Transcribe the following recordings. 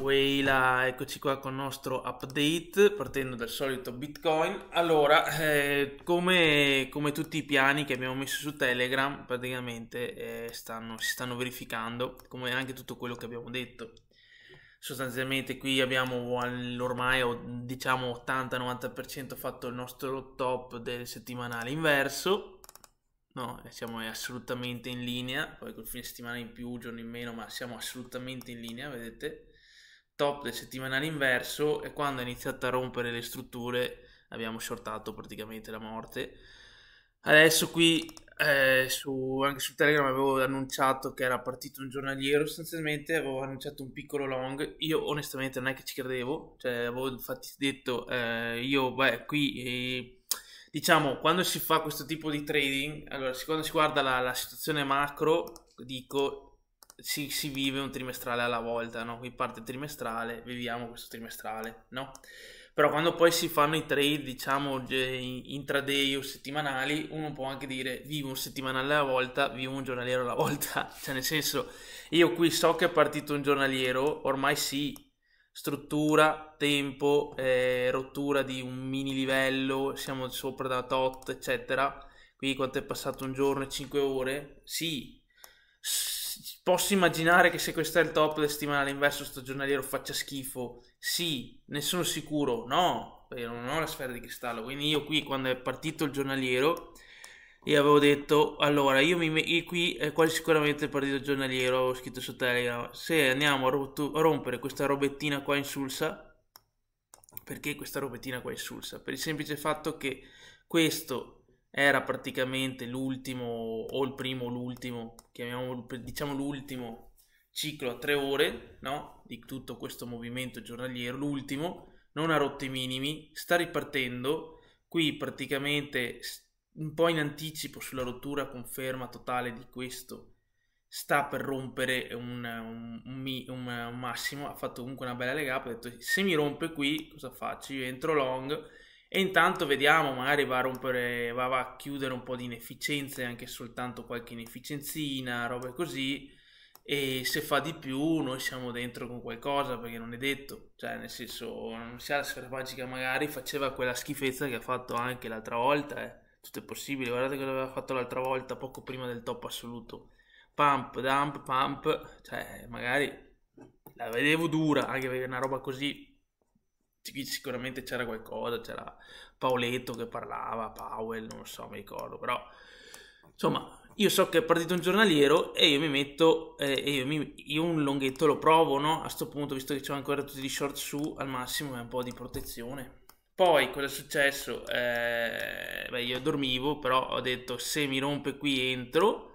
Weila, eccoci qua con il nostro update partendo dal solito Bitcoin. Allora, eh, come, come, tutti i piani che abbiamo messo su Telegram, praticamente eh, stanno, si stanno verificando, come anche tutto quello che abbiamo detto. Sostanzialmente qui abbiamo ormai diciamo 80-90% fatto il nostro top del settimanale inverso. No, siamo assolutamente in linea, poi col fine settimana in più, giorno in meno, ma siamo assolutamente in linea, vedete? top del settimanale inverso e quando ha iniziato a rompere le strutture abbiamo shortato praticamente la morte. Adesso qui eh, su, anche su Telegram avevo annunciato che era partito un giornaliero, sostanzialmente avevo annunciato un piccolo long, io onestamente non è che ci credevo, cioè avevo infatti detto eh, io beh qui eh, diciamo quando si fa questo tipo di trading, allora quando si guarda la, la situazione macro dico si, si, vive un trimestrale alla volta, no? Qui parte il trimestrale, viviamo questo trimestrale, no? Però quando poi si fanno i trade, diciamo, intraday o settimanali, uno può anche dire vivo un settimanale alla volta, vivo un giornaliero alla volta. Cioè, nel senso, io qui so che è partito un giornaliero, ormai sì, struttura, tempo, eh, rottura di un mini livello, siamo sopra da tot, eccetera. Qui quanto è passato un giorno e 5 ore? Sì posso immaginare che se questo è il top del settimanale inverso giornaliero faccia schifo? Sì, ne sono sicuro, no, perché non ho la sfera di cristallo. Quindi io qui quando è partito il giornaliero io avevo detto, allora, io, mi, io qui è quasi sicuramente il partito giornaliero, avevo scritto su Telegram, se andiamo a, rompere questa robettina qua insulsa, perché questa robettina qua insulsa? Per il semplice fatto che questo era praticamente l'ultimo o il primo o l'ultimo, diciamo l'ultimo ciclo a tre ore, no? Di tutto questo movimento giornaliero, l'ultimo, non ha rotto i minimi, sta ripartendo, qui praticamente un po' in anticipo sulla rottura conferma totale di questo, sta per rompere un, un, un, un massimo, ha fatto comunque una bella lega, ha detto se mi rompe qui cosa faccio? Io entro long e intanto vediamo, magari va a rompere, va, a chiudere un po' di inefficienze, anche soltanto qualche inefficienzina, robe così. E se fa di più, noi siamo dentro con qualcosa perché non è detto, cioè, nel senso, non si ha la sfera magica, magari faceva quella schifezza che ha fatto anche l'altra volta. Eh. Tutto è possibile, guardate cosa aveva fatto l'altra volta, poco prima del top assoluto. Pump, dump, pump, cioè, magari la vedevo dura anche perché una roba così sicuramente c'era qualcosa, c'era Paoletto che parlava, Powell, non so, mi ricordo, però insomma io so che è partito un giornaliero e io mi metto, eh, io, mi, io, un longhetto lo provo, no? A questo punto, visto che c'ho ancora tutti gli short su, al massimo è un po' di protezione. Poi cosa è successo? Eh, beh, io dormivo, però ho detto se mi rompe qui entro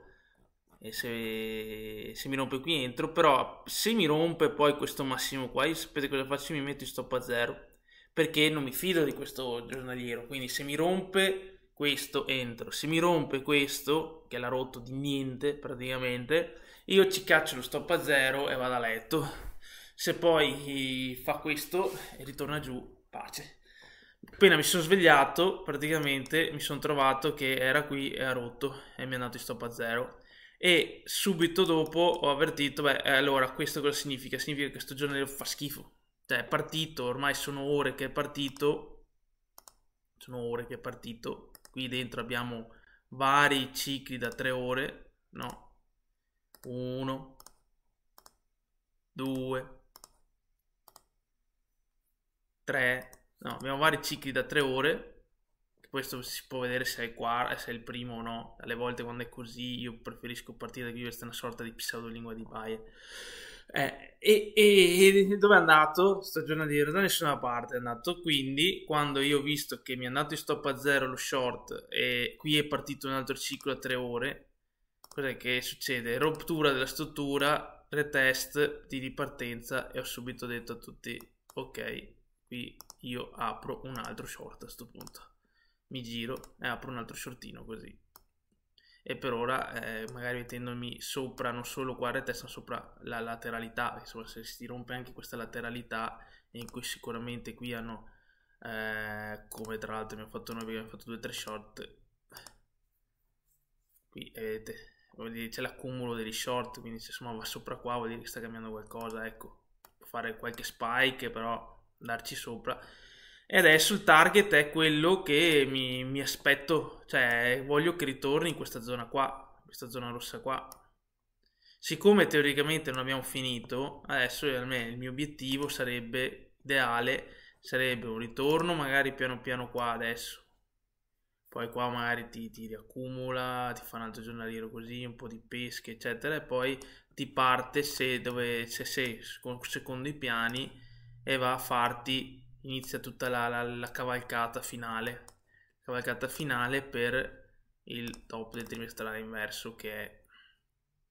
e se, se mi rompe qui entro, però se mi rompe poi questo massimo qua, io sapete cosa faccio? Mi metto in stop a zero, perché non mi fido di questo giornaliero, quindi se mi rompe questo entro, se mi rompe questo, che l'ha rotto di niente praticamente, io ci caccio lo stop a zero e vado a letto. Se poi fa questo e ritorna giù, pace appena mi sono svegliato praticamente mi sono trovato che era qui e ha rotto e mi è andato in stop a zero e subito dopo ho avvertito, beh, eh, allora questo cosa significa? Significa che sto giorno fa schifo. Cioè, è partito, ormai sono ore che è partito, sono ore che è partito, qui dentro abbiamo vari cicli da tre ore, no? uno, due, tre, no, abbiamo vari cicli da tre ore, questo si può vedere se è, quarto, se è il primo o no. Alle volte quando è così io preferisco partire da qui, questa è una sorta di pseudolingua di Baia. Eh, e, e, e, dove è andato? Stagione di da nessuna parte è andato. Quindi, quando io ho visto che mi è andato in stop a zero lo short e qui è partito un altro ciclo a tre ore, cos'è che succede? Rottura della struttura, retest di ripartenza e ho subito detto a tutti, ok, qui io apro un altro short a questo punto mi giro e apro un altro shortino così e per ora eh, magari mettendomi sopra non solo quadra e testa sopra la lateralità insomma se si rompe anche questa lateralità in cui sicuramente qui hanno eh, come tra l'altro abbiamo fatto noi abbiamo fatto 2-3 short qui eh, vedete c'è l'accumulo degli short quindi se insomma va sopra qua vuol dire che sta cambiando qualcosa ecco può fare qualche spike però andarci sopra e adesso il target è quello che mi, mi aspetto, cioè voglio che ritorni in questa zona qua, questa zona rossa qua. Siccome teoricamente non abbiamo finito, adesso almeno il mio obiettivo sarebbe ideale, sarebbe un ritorno magari piano piano qua adesso. Poi qua magari ti, ti riaccumula, ti fa un altro giornaliero così, un po' di pesche eccetera e poi ti parte se, dove, se, se secondo i piani e va a farti inizia tutta la, la, la cavalcata finale. Cavalcata finale per il top del trimestrale inverso che è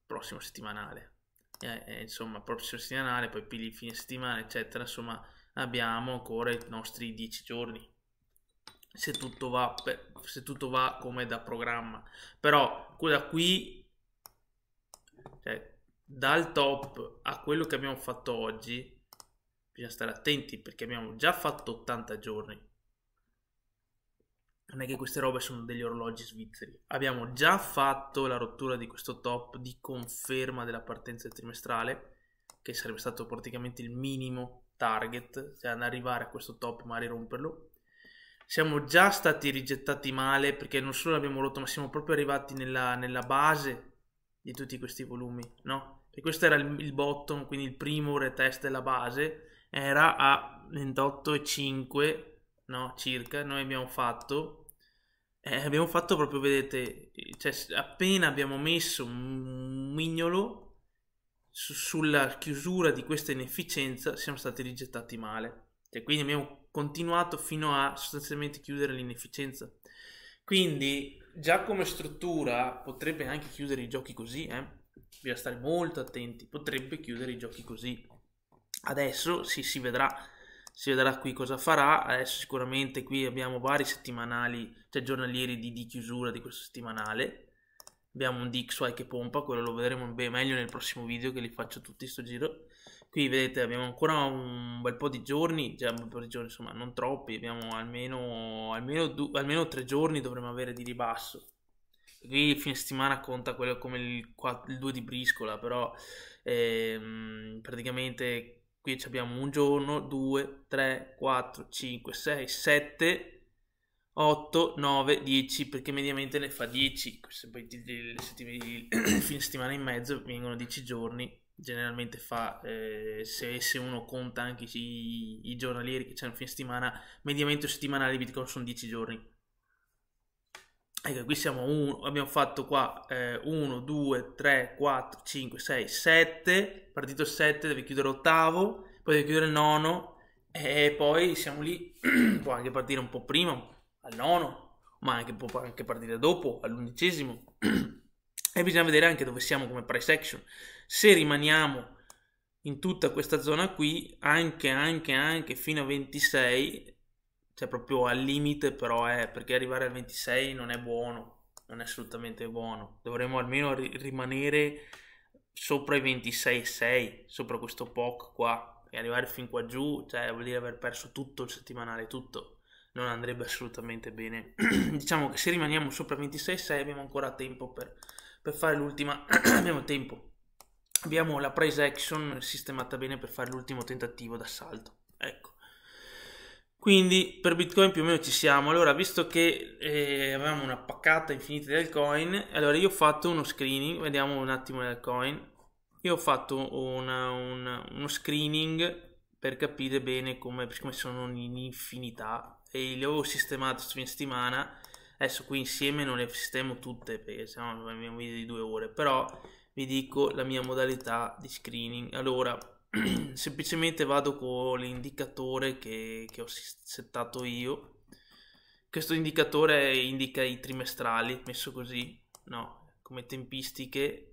prossimo settimanale. E, e, insomma, prossimo settimanale, poi pigli fine settimana, eccetera. Insomma, abbiamo ancora i nostri 10 giorni. Se tutto, va per, se tutto va come da programma. Però da qui, cioè, dal top a quello che abbiamo fatto oggi, bisogna stare attenti perché abbiamo già fatto 80 giorni. Non è che queste robe sono degli orologi svizzeri. Abbiamo già fatto la rottura di questo top di conferma della partenza trimestrale, che sarebbe stato praticamente il minimo target, cioè arrivare a questo top magari romperlo. Siamo già stati rigettati male perché non solo l'abbiamo rotto, ma siamo proprio arrivati nella, nella base di tutti questi volumi, no? E questo era il, il bottom, quindi il primo retest della base era a 28,5 no, circa, noi abbiamo fatto, eh, abbiamo fatto proprio, vedete, cioè, appena abbiamo messo un mignolo su, sulla chiusura di questa inefficienza siamo stati rigettati male, cioè, quindi abbiamo continuato fino a sostanzialmente chiudere l'inefficienza. Quindi già come struttura potrebbe anche chiudere i giochi così, eh? bisogna stare molto attenti, potrebbe chiudere i giochi così adesso sì, si vedrà si vedrà qui cosa farà adesso sicuramente qui abbiamo vari settimanali cioè giornalieri di, di chiusura di questo settimanale abbiamo un DXY che pompa quello lo vedremo beh, meglio nel prossimo video che li faccio tutti sto giro qui vedete abbiamo ancora un bel po' di giorni cioè un po' di giorni insomma non troppi abbiamo almeno, almeno, almeno tre giorni dovremmo avere di ribasso qui il fine settimana conta quello come il, 4, il 2 di briscola però ehm, praticamente qui abbiamo un giorno, 2, 3, 4, 5, 6, 7, 8, 9, 10, perché mediamente ne fa 10, se poi il fine settimana e mezzo vengono 10 giorni, generalmente fa, eh, se, se, uno conta anche i, i giornalieri che c'è un fine settimana, mediamente settimanale di Bitcoin sono 10 giorni Ecco, qui siamo uno, abbiamo fatto qua 1, 2, 3, 4, 5, 6, 7, partito 7, deve chiudere l'ottavo, poi deve chiudere il nono e poi siamo lì, può anche partire un po' prima, al nono, ma anche, può anche partire dopo, all'undicesimo. e bisogna vedere anche dove siamo come price action. Se rimaniamo in tutta questa zona qui, anche, anche, anche fino a 26, cioè proprio al limite però è, eh, perché arrivare al 26 non è buono, non è assolutamente buono, dovremmo almeno ri- rimanere sopra i 26,6, sopra questo POC qua, e arrivare fin qua giù, cioè vuol dire aver perso tutto il settimanale, tutto, non andrebbe assolutamente bene. diciamo che se rimaniamo sopra 26,6 abbiamo ancora tempo per, per fare l'ultima, abbiamo tempo, abbiamo la price action sistemata bene per fare l'ultimo tentativo d'assalto, ecco. Quindi per Bitcoin più o meno ci siamo. Allora, visto che eh, avevamo una paccata infinita del coin, allora io ho fatto uno screening, vediamo un attimo le altcoin. Io ho fatto una, una, uno screening per capire bene come, come sono in infinità e le ho sistemate questa settimana. Adesso qui insieme non le sistemo tutte perché sennò abbiamo un video di due ore, però vi dico la mia modalità di screening. Allora, semplicemente vado con l'indicatore che, che ho settato io questo indicatore indica i trimestrali messo così no come tempistiche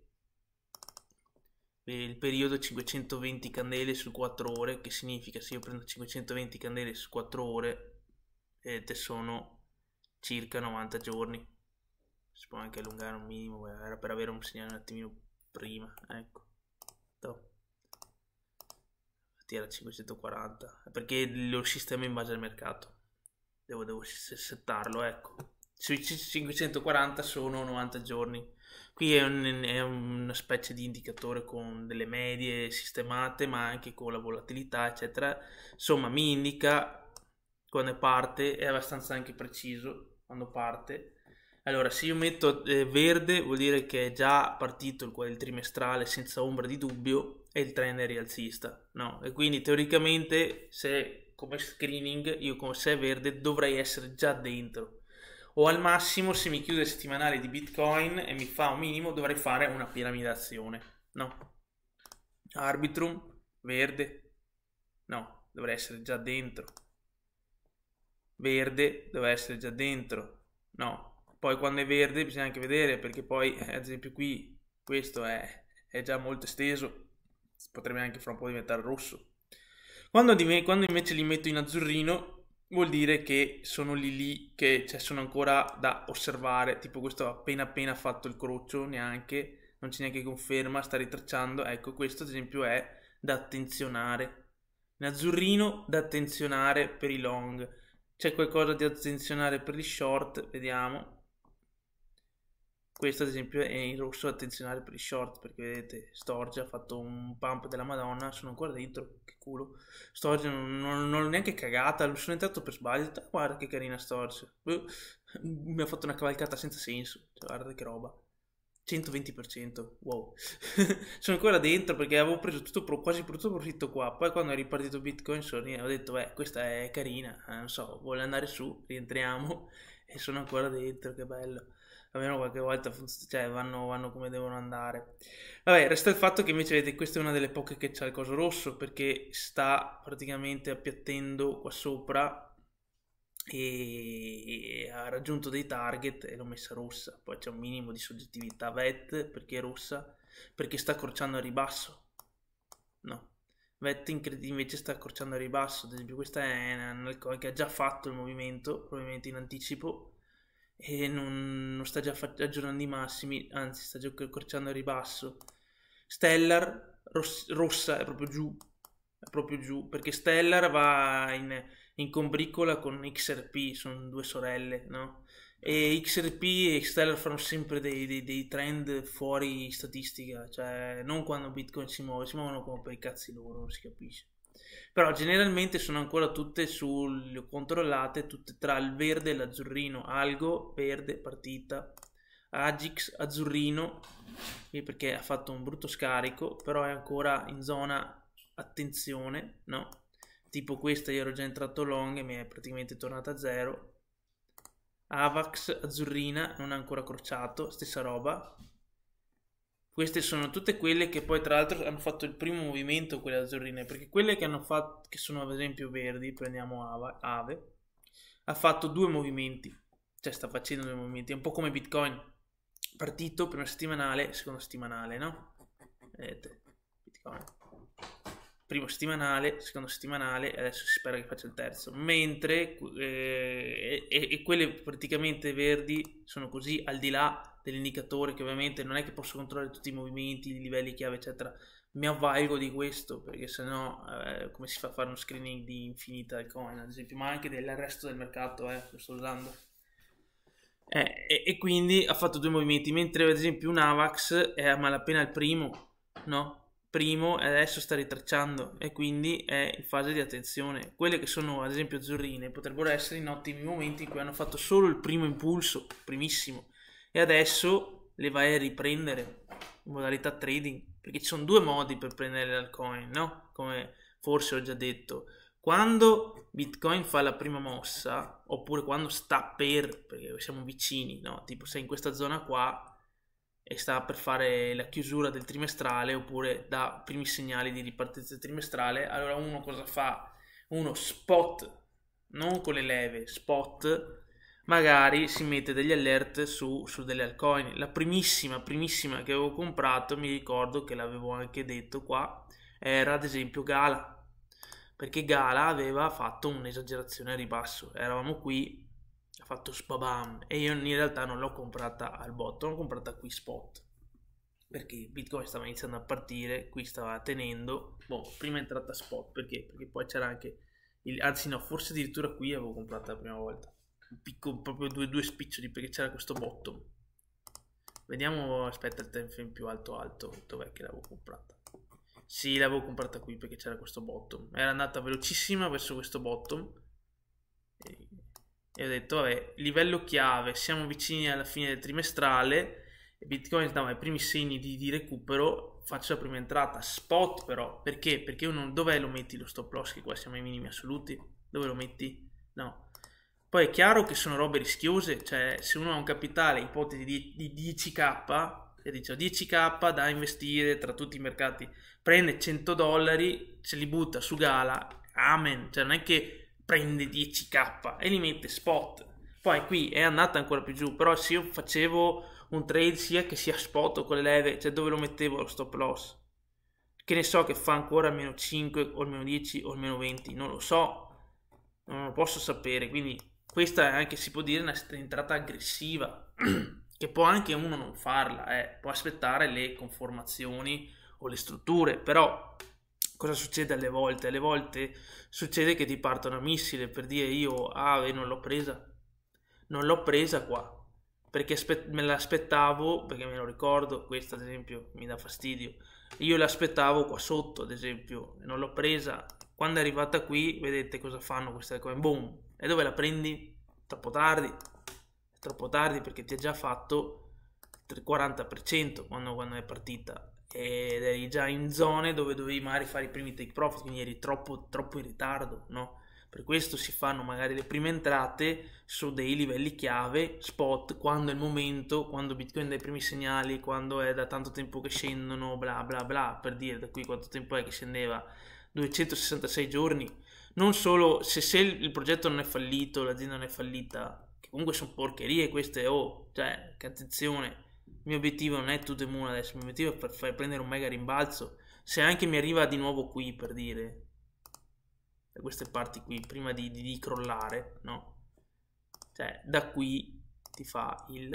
il periodo 520 candele su 4 ore che significa se io prendo 520 candele su 4 ore ed eh, sono circa 90 giorni si può anche allungare un minimo era per avere un segnale un attimino prima ecco tastiera 540 perché lo sistema in base al mercato devo, devo settarlo ecco sui 540 sono 90 giorni qui è, un, è, una specie di indicatore con delle medie sistemate ma anche con la volatilità eccetera insomma mi indica quando parte è abbastanza anche preciso quando parte allora se io metto eh, verde vuol dire che è già partito il, il trimestrale senza ombra di dubbio è il trainer rialzista, no? E quindi teoricamente se come screening io con se è verde dovrei essere già dentro. O al massimo se mi chiude il settimanale di Bitcoin e mi fa un minimo dovrei fare una piramidazione, no? Arbitrum, verde, no, dovrei essere già dentro. Verde, dovrei essere già dentro, no? Poi quando è verde bisogna anche vedere perché poi eh, ad esempio qui questo è, è già molto esteso potrebbe anche fra un po' diventare rosso. Quando, div- quando invece li metto in azzurrino vuol dire che sono lì lì, che cioè, sono ancora da osservare, tipo questo appena appena fatto il croccio, neanche, non c'è neanche conferma, sta ritracciando, ecco questo ad esempio è da attenzionare. In azzurrino da attenzionare per i long, c'è qualcosa da attenzionare per gli short, vediamo, questo ad esempio è in rosso attenzionare per i short perché vedete Storge ha fatto un pump della madonna sono ancora dentro che culo Storge non, non, non l'ho neanche cagata sono entrato per sbaglio guarda che carina Storge boh, mi ha fatto una cavalcata senza senso cioè, guarda che roba 120% wow sono ancora dentro perché avevo preso tutto, quasi tutto profitto qua poi quando è ripartito Bitcoin Sony ho detto beh questa è carina eh, non so vuole andare su rientriamo e sono ancora dentro, che bello. Almeno qualche volta funz- cioè, vanno, vanno, come devono andare. Vabbè, resta il fatto che invece vedete, questa è una delle poche che ha il coso rosso perché sta praticamente appiattendo qua sopra e ha raggiunto dei target e l'ho messa rossa. Poi c'è un minimo di soggettività. VET perché è rossa? Perché sta accorciando a ribasso. No, Vette invece sta accorciando al ribasso, ad esempio questa è un'alcolica che ha già fatto il movimento, probabilmente in anticipo, e non, non sta già fa- aggiornando i massimi, anzi sta già accorciando al ribasso. Stellar, ros- rossa, è proprio giù, è proprio giù, perché Stellar va in, in combricola con XRP, sono due sorelle, no? e XRP e Stellar fanno sempre dei, dei, dei, trend fuori statistica, cioè non quando Bitcoin si muove, si muovono come per i cazzi loro, non si capisce. Però generalmente sono ancora tutte sul, controllate, tutte tra il verde e l'azzurrino, algo, verde, partita, Agix, azzurrino, perché ha fatto un brutto scarico, però è ancora in zona attenzione, no? Tipo questa io ero già entrato long e mi è praticamente tornata a zero, Avax, Azzurrina, non ha ancora crociato, stessa roba. Queste sono tutte quelle che poi tra l'altro hanno fatto il primo movimento quelle azzurrine, perché quelle che hanno fatto, che sono ad esempio verdi, prendiamo Ava, Ave, ha fatto due movimenti, cioè sta facendo due movimenti, è un po' come Bitcoin, partito prima settimanale, seconda settimanale, no? Vedete, eh, Bitcoin primo settimanale, secondo settimanale e adesso si spera che faccia il terzo, mentre eh, e, e quelle praticamente verdi sono così al di là dell'indicatore che ovviamente non è che posso controllare tutti i movimenti, i livelli chiave eccetera, mi avvalgo di questo perché sennò eh, come si fa a fare uno screening di infinita coin ad esempio, ma anche del resto del mercato eh, lo sto usando. Eh, e, e quindi ha fatto due movimenti, mentre ad esempio un AVAX è a malapena il primo, no? primo e adesso sta ritracciando e quindi è in fase di attenzione. Quelle che sono ad esempio azzurrine potrebbero essere in ottimi momenti in cui hanno fatto solo il primo impulso, primissimo, e adesso le vai a riprendere in modalità trading, perché ci sono due modi per prendere l'alcoin, no? Come forse ho già detto, quando Bitcoin fa la prima mossa, oppure quando sta per, perché siamo vicini, no? Tipo sei in questa zona qua, e sta per fare la chiusura del trimestrale oppure dà primi segnali di ripartenza trimestrale, allora uno cosa fa? Uno spot, non con le leve, spot, magari si mette degli alert su, su delle altcoin. La primissima, primissima che avevo comprato, mi ricordo che l'avevo anche detto qua, era ad esempio Gala, perché Gala aveva fatto un'esagerazione a ribasso, eravamo qui ha fatto spabam e io in realtà non l'ho comprata al botto, l'ho comprata qui spot perché Bitcoin stava iniziando a partire, qui stava tenendo, boh, prima è entrata spot perché? Perché poi c'era anche, il, anzi no, forse addirittura qui avevo comprato la prima volta, picco, proprio due, due spiccioli perché c'era questo bottom. Vediamo, aspetta il time frame più alto alto, dov'è che l'avevo comprata? Sì, l'avevo comprata qui perché c'era questo bottom, era andata velocissima verso questo bottom, e ho detto, vabbè, livello chiave, siamo vicini alla fine del trimestrale, Bitcoin dava i primi segni di, di recupero, faccio la prima entrata, spot però, perché? Perché uno, dov'è lo metti lo stop loss, che qua siamo ai minimi assoluti, dove lo metti? No. Poi è chiaro che sono robe rischiose, cioè se uno ha un capitale, ipotesi di, di 10k, e dice 10k da investire tra tutti i mercati, prende 100 dollari, se li butta su Gala, amen, cioè non è che prende 10k e li mette spot. Poi qui è andata ancora più giù, però se io facevo un trade sia che sia spot o con le leve, cioè dove lo mettevo lo stop loss? Che ne so che fa ancora almeno 5 o almeno 10 o almeno 20, non lo so, non lo posso sapere, quindi questa è anche si può dire una entrata aggressiva, che può anche uno non farla, eh. può aspettare le conformazioni o le strutture, però cosa succede alle volte? Alle volte succede che ti partono a missile per dire io ah, ah, non l'ho presa, non l'ho presa qua perché spe- me l'aspettavo, perché me lo ricordo, questa ad esempio mi dà fastidio, io l'aspettavo qua sotto ad esempio, non l'ho presa, quando è arrivata qui vedete cosa fanno queste cose, boom, e dove la prendi? Troppo tardi, è troppo tardi perché ti ha già fatto il 40% quando, quando è partita, ed eri già in zone dove dovevi magari fare i primi take profit, quindi eri troppo, troppo in ritardo, no? Per questo si fanno magari le prime entrate su dei livelli chiave, spot, quando è il momento, quando Bitcoin dà i primi segnali, quando è da tanto tempo che scendono, bla bla bla, per dire da qui quanto tempo è che scendeva, 266 giorni. Non solo, se, se il progetto non è fallito, l'azienda non è fallita, che comunque sono porcherie queste, oh, cioè, che attenzione, il mio obiettivo non è tutto the moon adesso, il mio obiettivo è per far prendere un mega rimbalzo. Se anche mi arriva di nuovo qui, per dire, da queste parti qui, prima di, di, di crollare, no? Cioè, da qui ti fa il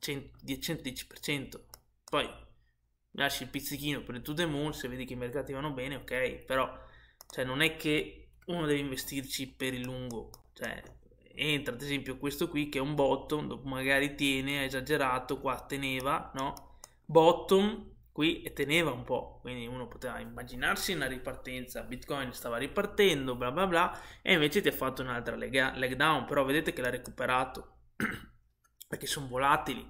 110%. Poi lasci il pizzichino per il tutto the moon, se vedi che i mercati vanno bene, ok, però cioè, non è che uno deve investirci per il lungo, cioè entra ad esempio questo qui che è un bottom, magari tiene, ha esagerato, qua teneva, no? Bottom qui e teneva un po', quindi uno poteva immaginarsi una ripartenza, Bitcoin stava ripartendo, bla bla bla, e invece ti ha fatto un'altra leg, leg down, però vedete che l'ha recuperato, perché sono volatili.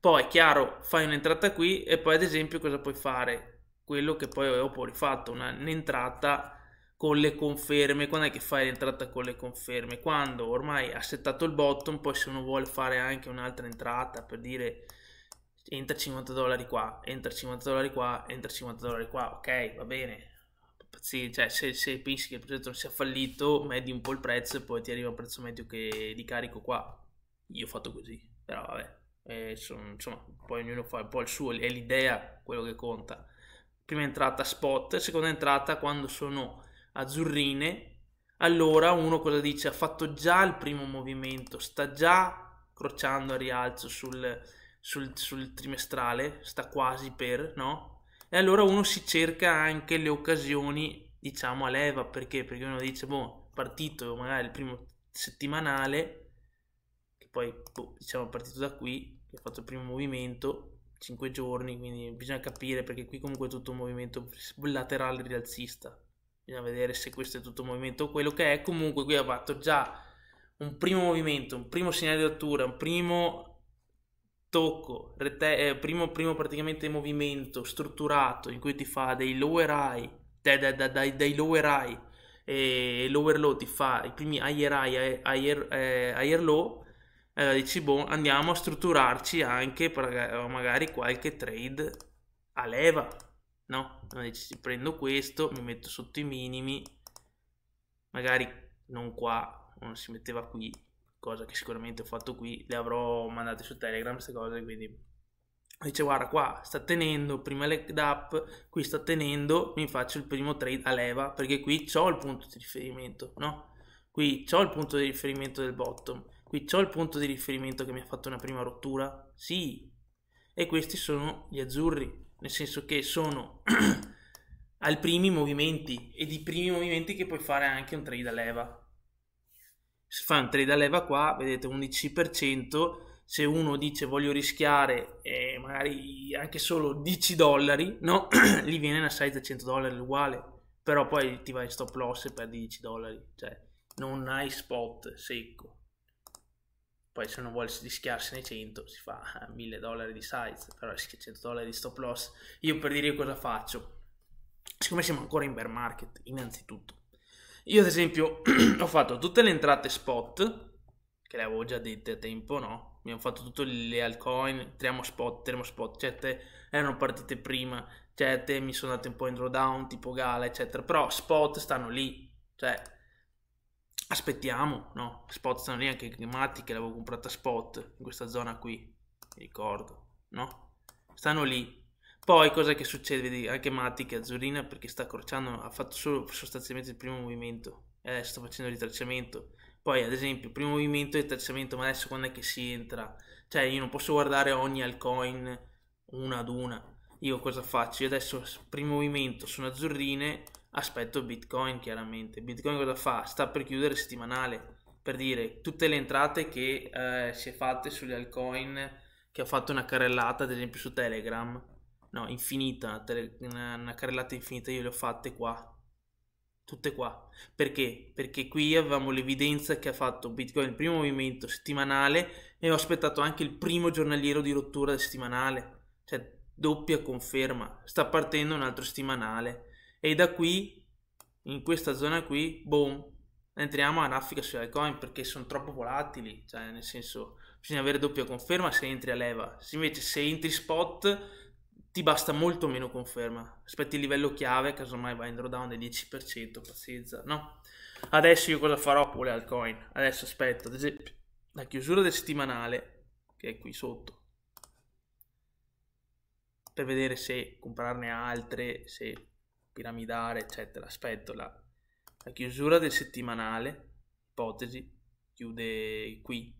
Poi è chiaro, fai un'entrata qui e poi ad esempio cosa puoi fare? Quello che poi ho rifatto, un'entrata con le conferme, quando è che fai l'entrata con le conferme? Quando ormai ha settato il bottom, poi se uno vuole fare anche un'altra entrata per dire entra 50 dollari qua, entra 50 dollari qua, entra 50 dollari qua, ok, va bene. Sì, cioè, se, se, pensi che il progetto non sia fallito, medi un po' il prezzo e poi ti arriva un prezzo medio che di carico qua. Io ho fatto così, però vabbè, eh, sono, insomma, poi ognuno fa un po' il suo, è l'idea quello che conta. Prima entrata spot, seconda entrata quando sono azzurrine, allora uno cosa dice? Ha fatto già il primo movimento, sta già crociando a rialzo sul, sul, sul trimestrale, sta quasi per, no? E allora uno si cerca anche le occasioni, diciamo, a leva, perché? Perché uno dice, boh, partito magari il primo settimanale, che poi, boh, diciamo, è partito da qui, ha fatto il primo movimento, 5 giorni, quindi bisogna capire, perché qui comunque è tutto un movimento laterale rialzista, bisogna vedere se questo è tutto un movimento o quello che è, comunque qui ha fatto già un primo movimento, un primo segnale di rottura, un primo tocco, rete- eh, primo, primo, praticamente movimento strutturato in cui ti fa dei lower high, dai, dai, dai, dai lower high e lower low ti fa i primi higher high, higher, eh, higher low, allora dici boh andiamo a strutturarci anche per magari qualche trade a leva no? prendo questo, mi metto sotto i minimi, magari non qua, non si metteva qui, cosa che sicuramente ho fatto qui, le avrò mandate su Telegram queste cose, quindi dice guarda qua sta tenendo prima leg up, qui sta tenendo, mi faccio il primo trade a leva, perché qui ho il punto di riferimento, no? Qui ho il punto di riferimento del bottom, qui ho il punto di riferimento che mi ha fatto una prima rottura, sì, e questi sono gli azzurri, nel senso che sono ai primi movimenti e di primi movimenti che puoi fare anche un trade a leva. Se fai un trade a leva qua, vedete 11%, se uno dice voglio rischiare eh, magari anche solo 10 dollari, no, gli viene una size da 100 dollari uguale, però poi ti vai stop loss e perdi 10 dollari, cioè non hai spot secco. Poi se non vuole rischiarsene 100 si fa 1000 ah, dollari di size, però rischia 100 dollari di stop loss. Io per dire cosa faccio, siccome siamo ancora in bear market, innanzitutto, io ad esempio ho fatto tutte le entrate spot, che le avevo già dette a tempo, no? abbiamo fatto tutte le altcoin, triamo spot, tremo spot, certe erano partite prima, certe mi sono andate un po' in drawdown, tipo gala, eccetera, però spot stanno lì, cioè aspettiamo, no? Spot stanno Stanley anche che l'avevo comprata spot in questa zona qui, mi ricordo, no? Stanno lì. Poi cosa che succede? Vedi anche Matti che azzurrina perché sta accorciando, ha fatto solo sostanzialmente il primo movimento e eh, adesso sta facendo il ritracciamento. Poi ad esempio, primo movimento e ritracciamento, ma adesso quando è che si entra? Cioè io non posso guardare ogni altcoin una ad una. Io cosa faccio? Io adesso primo movimento sono azzurrine, aspetto Bitcoin chiaramente. Bitcoin cosa fa? Sta per chiudere settimanale, per dire tutte le entrate che eh, si è fatte sulle altcoin, che ha fatto una carrellata ad esempio su Telegram, no, infinita, tele, una, una carrellata infinita, io le ho fatte qua, tutte qua. Perché? Perché qui avevamo l'evidenza che ha fatto Bitcoin il primo movimento settimanale e ho aspettato anche il primo giornaliero di rottura del settimanale, cioè doppia conferma, sta partendo un altro settimanale e da qui in questa zona qui boom entriamo a raffica sulle altcoin perché sono troppo volatili cioè nel senso bisogna avere doppia conferma se entri a leva se invece se entri spot ti basta molto meno conferma aspetti il livello chiave casomai vai in drawdown del 10% pazienza no adesso io cosa farò con le altcoin adesso aspetto ad esempio la chiusura del settimanale che è qui sotto per vedere se comprarne altre se piramidare, eccetera. Aspetto la, la chiusura del settimanale, ipotesi, chiude qui.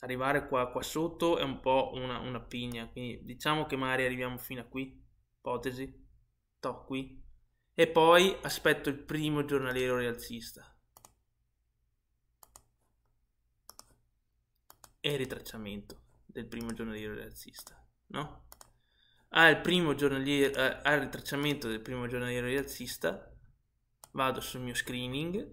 Arrivare qua, qua sotto è un po' una, una pigna, quindi diciamo che magari arriviamo fino a qui, ipotesi, to qui. E poi aspetto il primo giornaliero rialzista. E ritracciamento del primo giornaliero rialzista, no? al primo giornaliero, eh, al ritracciamento del primo giornaliero rialzista, vado sul mio screening,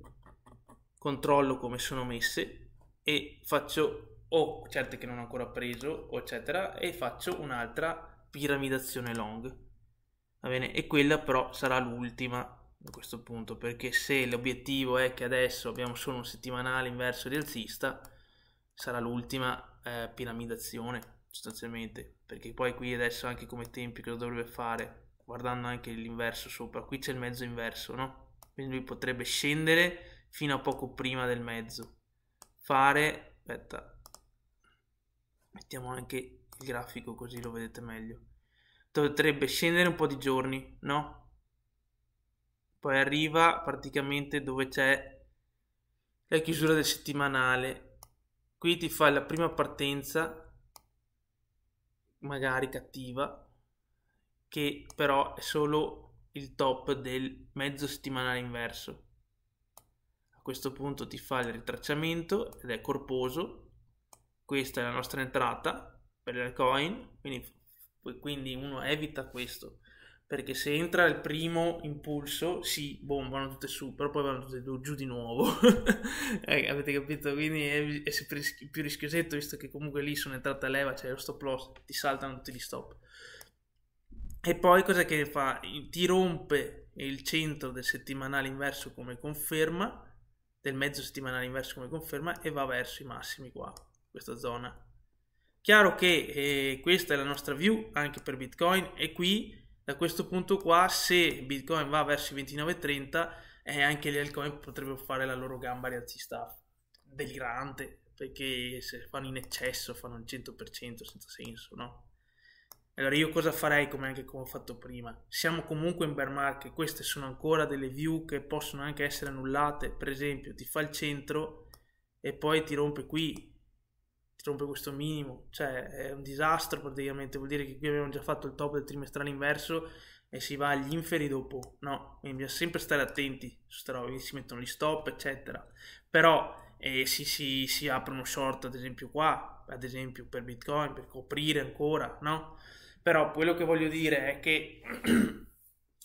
controllo come sono messe e faccio o certe che non ho ancora preso, eccetera, e faccio un'altra piramidazione long. Va bene, e quella però sarà l'ultima a questo punto, perché se l'obiettivo è che adesso abbiamo solo un settimanale inverso rialzista, sarà l'ultima eh, piramidazione sostanzialmente perché poi qui adesso anche come tempi cosa dovrebbe fare guardando anche l'inverso sopra qui c'è il mezzo inverso no quindi lui potrebbe scendere fino a poco prima del mezzo fare aspetta mettiamo anche il grafico così lo vedete meglio potrebbe scendere un po' di giorni no poi arriva praticamente dove c'è la chiusura del settimanale qui ti fa la prima partenza magari cattiva, che però è solo il top del mezzo settimanale inverso. A questo punto ti fa il ritracciamento ed è corposo. Questa è la nostra entrata per le coin, quindi, quindi uno evita questo perché se entra il primo impulso, sì, bombano tutte su, però poi vanno tutte giù di nuovo. eh, avete capito? Quindi è, è sempre più rischiosetto, visto che comunque lì sono entrata leva, c'è cioè lo stop loss, ti saltano tutti gli stop. E poi cosa che fa? Ti rompe il centro del settimanale inverso come conferma, del mezzo settimanale inverso come conferma, e va verso i massimi qua, questa zona. Chiaro che eh, questa è la nostra view anche per Bitcoin e qui da questo punto qua se Bitcoin va verso i 29,30 eh, anche gli altcoin potrebbero fare la loro gamba rialzista delirante perché se fanno in eccesso fanno il 100% senza senso no? allora io cosa farei come anche come ho fatto prima siamo comunque in bear market queste sono ancora delle view che possono anche essere annullate per esempio ti fa il centro e poi ti rompe qui rompe questo minimo, cioè è un disastro praticamente, vuol dire che qui abbiamo già fatto il top del trimestrale inverso e si va agli inferi dopo, no, quindi bisogna sempre stare attenti su queste robe, si mettono gli stop eccetera, però eh, si, si, si apre uno short ad esempio qua, ad esempio per bitcoin, per coprire ancora, no, però quello che voglio dire è che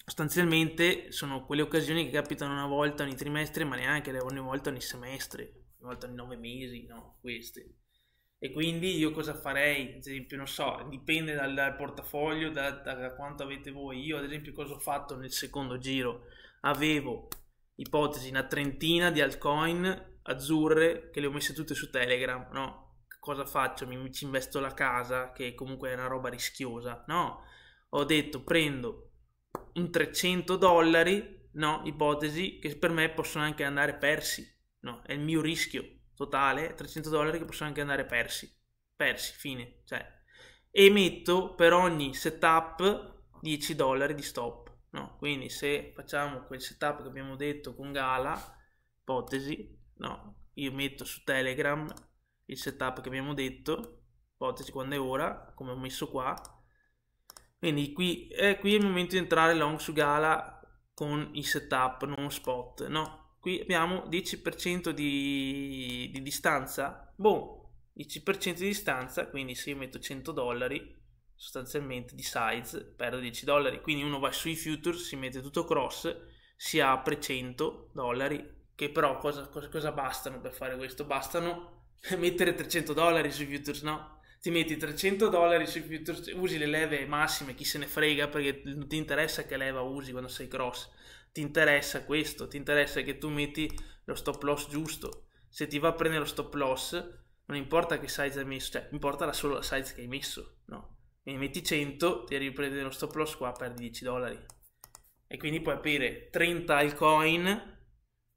sostanzialmente sono quelle occasioni che capitano una volta ogni trimestre ma neanche ogni volta ogni semestre, una volta ogni nove mesi, no, queste e quindi io cosa farei? Ad esempio, non so, dipende dal, dal portafoglio, da, da, quanto avete voi. Io, ad esempio, cosa ho fatto nel secondo giro? Avevo ipotesi una trentina di altcoin azzurre che le ho messe tutte su Telegram, no? Cosa faccio? Mi, ci investo la casa, che comunque è una roba rischiosa, no? Ho detto prendo un 300 dollari, no? Ipotesi che per me possono anche andare persi, no? È il mio rischio, totale 300 dollari che possono anche andare persi. Persi, fine. Cioè, e metto per ogni setup 10 dollari di stop. No, quindi se facciamo quel setup che abbiamo detto con Gala, ipotesi, no, io metto su Telegram il setup che abbiamo detto, ipotesi quando è ora, come ho messo qua. Quindi qui, eh, è qui il momento di entrare long su Gala con i setup, non spot, no? qui abbiamo 10% di, di distanza, boh, 10% di distanza, quindi se io metto 100 dollari, sostanzialmente di size, perdo 10 dollari, quindi uno va sui futures, si mette tutto cross, si apre 100 dollari, che però cosa, cosa, cosa bastano per fare questo? Bastano mettere 300 dollari sui futures, no? ti metti 300 dollari sui futures, usi le leve massime, chi se ne frega perché non ti interessa che leva usi quando sei cross, ti interessa questo, ti interessa che tu metti lo stop loss giusto. Se ti va a prendere lo stop loss, non importa che size hai messo, cioè importa solo la size che hai messo, no? E metti 100, ti arrivi a prendere lo stop loss qua, perdi 10 dollari. E quindi puoi aprire 30 altcoin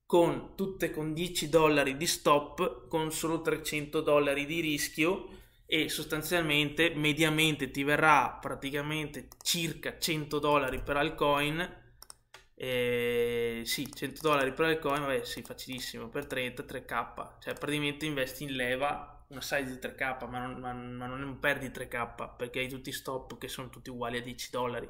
con tutte con 10 dollari di stop, con solo 300 dollari di rischio e sostanzialmente mediamente ti verrà praticamente circa 100 dollari per altcoin sì, 100 dollari per altcoin, vabbè, sì, facilissimo, per 30, 3k, cioè praticamente investi in leva una size di 3k, ma non, ma, ma non perdi 3k perché hai tutti i stop che sono tutti uguali a 10 dollari.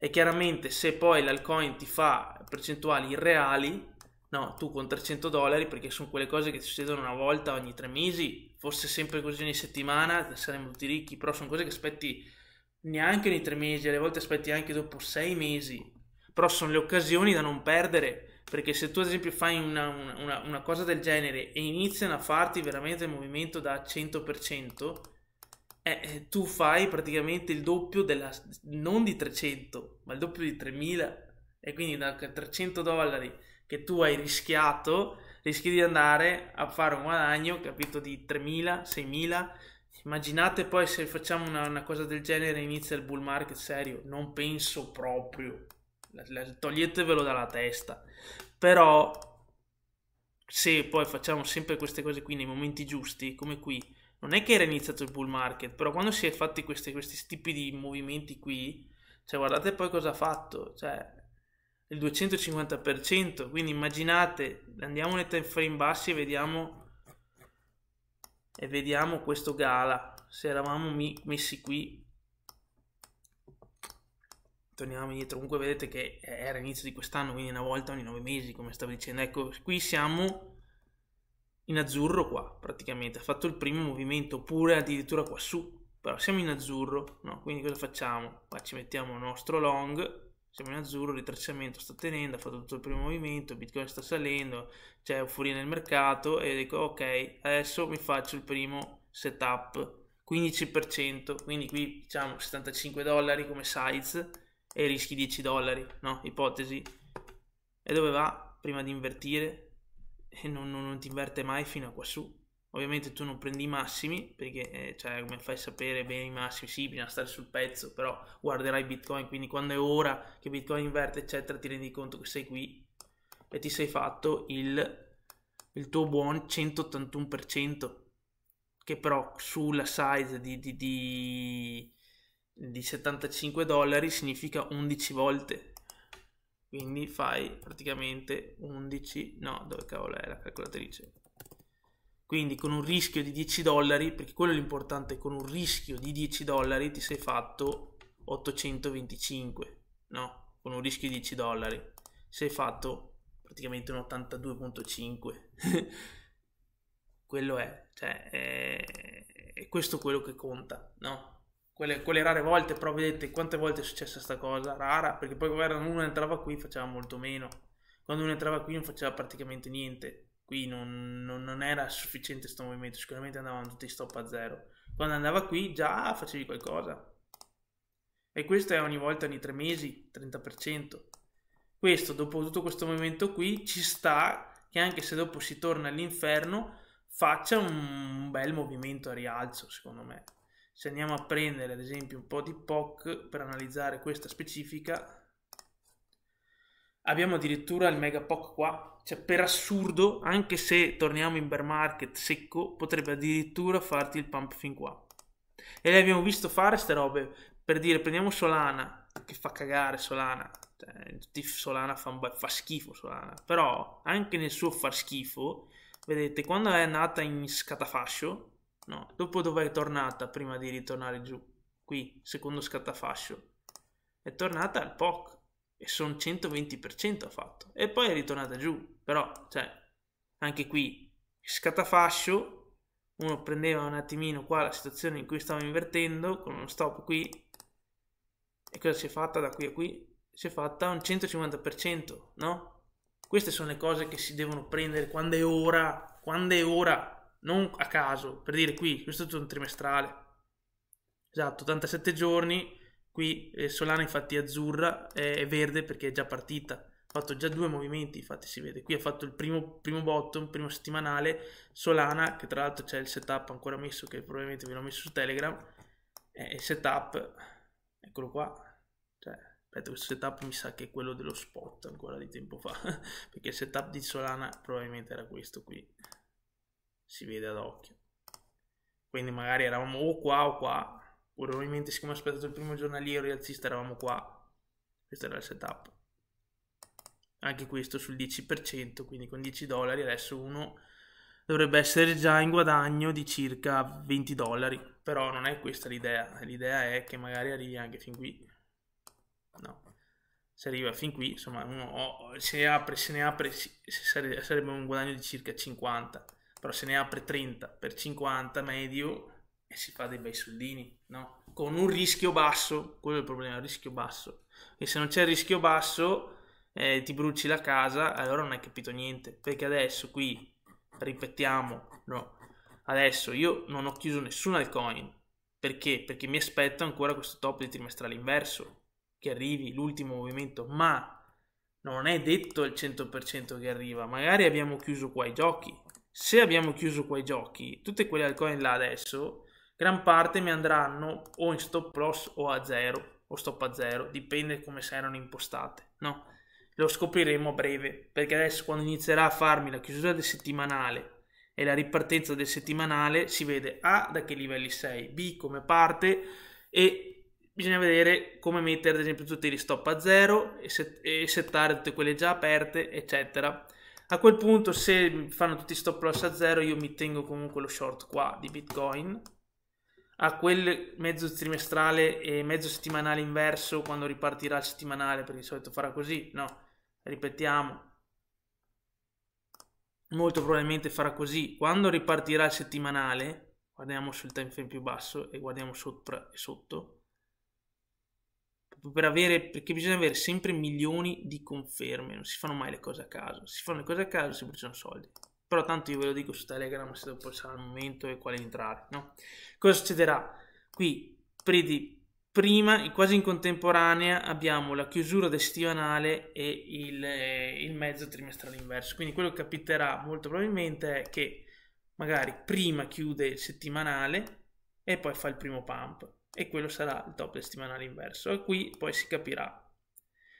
E chiaramente se poi l'alcoin ti fa percentuali irreali, no, tu con 300 dollari, perché sono quelle cose che succedono una volta ogni tre mesi, forse sempre così ogni settimana, saremmo tutti ricchi, però sono cose che aspetti neanche nei tre mesi, alle volte aspetti anche dopo sei mesi però sono le occasioni da non perdere, perché se tu ad esempio fai una, una, una cosa del genere e iniziano a farti veramente il movimento da 100%, eh, eh, tu fai praticamente il doppio della, non di 300, ma il doppio di 3000, e quindi da 300 dollari che tu hai rischiato, rischi di andare a fare un guadagno, capito, di 3.000, 6.000. Immaginate poi se facciamo una, una, cosa del genere inizia il bull market serio, non penso proprio toglietevelo dalla testa. Però se poi facciamo sempre queste cose qui nei momenti giusti, come qui, non è che era iniziato il bull market, però quando si è fatti questi, questi tipi di movimenti qui, cioè guardate poi cosa ha fatto, cioè il 250%, quindi immaginate, andiamo nei time frame bassi e vediamo e vediamo questo gala, se eravamo messi qui torniamo indietro, comunque vedete che era inizio di quest'anno, quindi una volta ogni nove mesi, come stavo dicendo, ecco, qui siamo in azzurro qua, praticamente, ha fatto il primo movimento, oppure addirittura qua su, però siamo in azzurro, no? Quindi cosa facciamo? Qua ci mettiamo il nostro long, siamo in azzurro, il ritracciamento sta tenendo, ha fatto tutto il primo movimento, Bitcoin sta salendo, c'è euforia nel mercato e dico ok, adesso mi faccio il primo setup, 15%, quindi qui diciamo 75 dollari come size, e rischi 10 dollari, no? Ipotesi. E dove va prima di invertire? E non, non, non ti inverte mai fino a qua su. Ovviamente tu non prendi i massimi, perché eh, cioè, come fai a sapere bene i massimi? Sì, bisogna stare sul pezzo, però guarderai Bitcoin, quindi quando è ora che Bitcoin inverte, eccetera, ti rendi conto che sei qui e ti sei fatto il, il tuo buon 181%, che però sulla size di, di, di di 75 dollari significa 11 volte quindi fai praticamente 11 no dove cavolo è la calcolatrice quindi con un rischio di 10 dollari perché quello è l'importante con un rischio di 10 dollari ti sei fatto 825 no con un rischio di 10 dollari sei fatto praticamente un 82.5 quello è cioè è, è questo quello che conta no quelle, quelle, rare volte, però vedete quante volte è successa questa cosa, rara, perché poi quando uno entrava qui faceva molto meno, quando uno entrava qui non faceva praticamente niente, qui non, non, non era sufficiente questo movimento, sicuramente andavano tutti stop a zero, quando andava qui già facevi qualcosa, e questo è ogni volta ogni tre mesi, 30%, questo dopo tutto questo movimento qui ci sta che anche se dopo si torna all'inferno faccia un bel movimento a rialzo secondo me se andiamo a prendere ad esempio un po' di POC per analizzare questa specifica, abbiamo addirittura il mega POC qua, cioè per assurdo, anche se torniamo in bear market secco, potrebbe addirittura farti il pump fin qua. E le abbiamo visto fare ste robe, per dire prendiamo Solana, che fa cagare Solana, cioè, Solana fa, fa schifo Solana, però anche nel suo far schifo, vedete, quando è andata in scatafascio, No, dopo dove è tornata prima di ritornare giù? Qui, secondo scattafascio. È tornata al POC e sono 120% ha fatto. E poi è ritornata giù. Però, cioè, anche qui, scattafascio, uno prendeva un attimino qua la situazione in cui stavo invertendo, con uno stop qui, e cosa si è fatta da qui a qui? Si è fatta un 150%, no? Queste sono le cose che si devono prendere quando è ora, quando è ora, non a caso, per dire qui, questo è un trimestrale. Esatto, 87 giorni, qui eh, Solana infatti è azzurra, è verde perché è già partita. Ha fatto già due movimenti, infatti si vede. Qui ha fatto il primo, primo bottom, primo settimanale, Solana, che tra l'altro c'è il setup ancora messo, che probabilmente ve l'ho messo su Telegram. Eh, il setup, eccolo qua. Cioè, aspetta, questo setup mi sa che è quello dello spot ancora di tempo fa, perché il setup di Solana probabilmente era questo qui si vede ad occhio. Quindi magari eravamo o qua o qua, probabilmente siccome ho aspettato il primo giornaliero rialzista eravamo qua, questo era il setup. Anche questo sul 10%, quindi con 10 dollari adesso uno dovrebbe essere già in guadagno di circa 20 dollari, però non è questa l'idea, l'idea è che magari arrivi anche fin qui. No se arriva fin qui, insomma, uno, se, ne apre, se ne apre, sarebbe un guadagno di circa 50 però se ne apre 30 per 50 medio e si fa dei bei soldini, no? Con un rischio basso, quello è il problema, il rischio basso. E se non c'è il rischio basso, eh, ti bruci la casa, allora non hai capito niente, perché adesso qui, ripetiamo, no? Adesso io non ho chiuso nessuna altcoin, perché? Perché mi aspetto ancora questo top di trimestrale inverso, che arrivi l'ultimo movimento, ma non è detto al 100% che arriva, magari abbiamo chiuso qua i giochi, se abbiamo chiuso quei giochi, tutte quelle altcoin là adesso, gran parte mi andranno o in stop loss o a zero, o stop a zero, dipende come saranno impostate, no? Lo scopriremo a breve, perché adesso quando inizierà a farmi la chiusura del settimanale e la ripartenza del settimanale, si vede A da che livelli sei, B come parte e bisogna vedere come mettere ad esempio tutti gli stop a zero e, set- e settare tutte quelle già aperte eccetera a quel punto, se fanno tutti stop loss a zero, io mi tengo comunque lo short qua di Bitcoin. A quel mezzo trimestrale e mezzo settimanale inverso, quando ripartirà il settimanale, perché di solito farà così, no? Ripetiamo. Molto probabilmente farà così. Quando ripartirà il settimanale, guardiamo sul time frame più basso e guardiamo sopra e sotto per avere, perché bisogna avere sempre milioni di conferme, non si fanno mai le cose a caso, si fanno le cose a caso se bruciano soldi. Però tanto io ve lo dico su Telegram se dopo sarà il momento e quale entrare, no? Cosa succederà? Qui, predi, prima, quasi in contemporanea, abbiamo la chiusura destinale e il, eh, il mezzo trimestrale inverso. Quindi quello che capiterà molto probabilmente è che magari prima chiude il settimanale e poi fa il primo pump e quello sarà il top del settimanale inverso e qui poi si capirà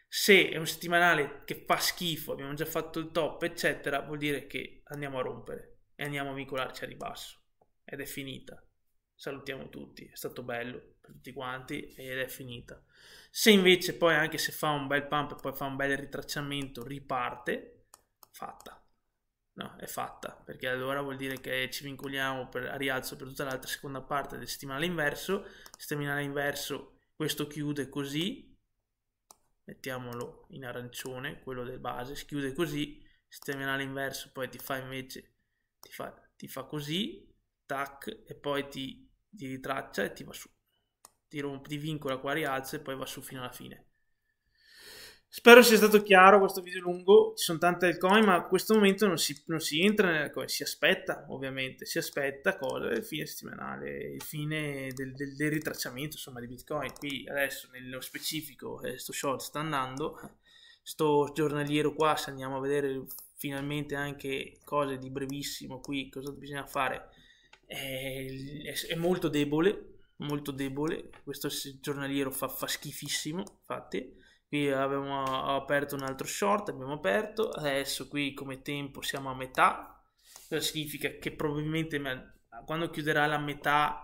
se è un settimanale che fa schifo abbiamo già fatto il top eccetera vuol dire che andiamo a rompere e andiamo a vincolarci a ribasso ed è finita salutiamo tutti è stato bello per tutti quanti ed è finita se invece poi anche se fa un bel pump e poi fa un bel ritracciamento riparte fatta No, è fatta, perché allora vuol dire che ci vincoliamo per, a rialzo per tutta l'altra seconda parte del settimanale inverso, settimanale inverso questo chiude così, mettiamolo in arancione, quello del base, si chiude così, settimanale inverso poi ti fa invece, ti fa, ti fa così, tac, e poi ti, ti ritraccia e ti va su, ti, romp- ti vincola qua a rialzo e poi va su fino alla fine. Spero sia stato chiaro questo video lungo, ci sono tante altcoin, ma in questo momento non si, non si entra nelle coin. si aspetta ovviamente, si aspetta cosa? Il fine settimanale, il fine del, del, del ritracciamento insomma di Bitcoin. Qui adesso nello specifico eh, sto short sta andando, sto giornaliero qua, se andiamo a vedere finalmente anche cose di brevissimo qui, cosa bisogna fare, è, è, è molto debole, molto debole, questo giornaliero fa, fa schifissimo, infatti qui abbiamo aperto un altro short abbiamo aperto adesso qui come tempo siamo a metà Questo significa che probabilmente quando chiuderà la metà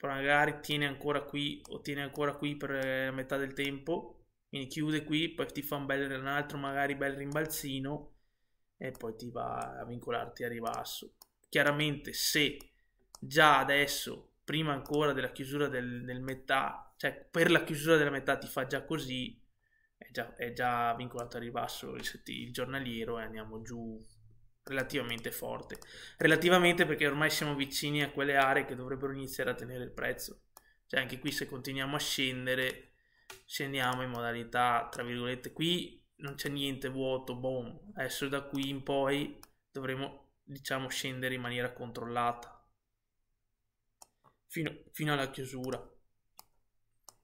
magari tiene ancora qui o tiene ancora qui per la metà del tempo quindi chiude qui poi ti fa un, bel, un altro magari bel rimbalzino e poi ti va a vincolarti a ribasso chiaramente se già adesso prima ancora della chiusura del, del metà cioè per la chiusura della metà ti fa già così è già, è già vincolato al ribasso il, il giornaliero e andiamo giù relativamente forte. Relativamente perché ormai siamo vicini a quelle aree che dovrebbero iniziare a tenere il prezzo. Cioè anche qui se continuiamo a scendere, scendiamo in modalità, tra virgolette, qui non c'è niente vuoto, boom. Adesso da qui in poi dovremo, diciamo, scendere in maniera controllata. Fino, fino alla chiusura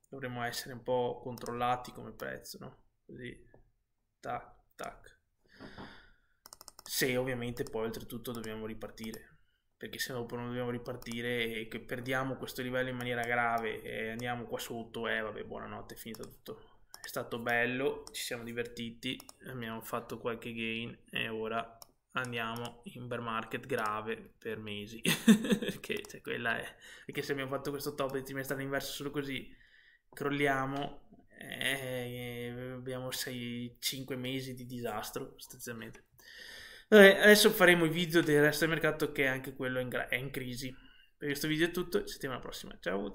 dovremmo essere un po' controllati come prezzo, no? Così, tac, tac. Se ovviamente poi oltretutto dobbiamo ripartire, perché se dopo non dobbiamo ripartire e che perdiamo questo livello in maniera grave e andiamo qua sotto, eh, vabbè, buonanotte, è finito tutto. È stato bello, ci siamo divertiti, abbiamo fatto qualche gain e ora andiamo in bear market grave per mesi perché, cioè, è... perché se abbiamo fatto questo top di trimestre all'inverso solo così crolliamo e eh, abbiamo 5 mesi di disastro sostanzialmente. Vabbè, adesso faremo i video del resto del mercato che anche quello è in, gra- è in crisi. Per questo video è tutto, settimana prossima. Ciao!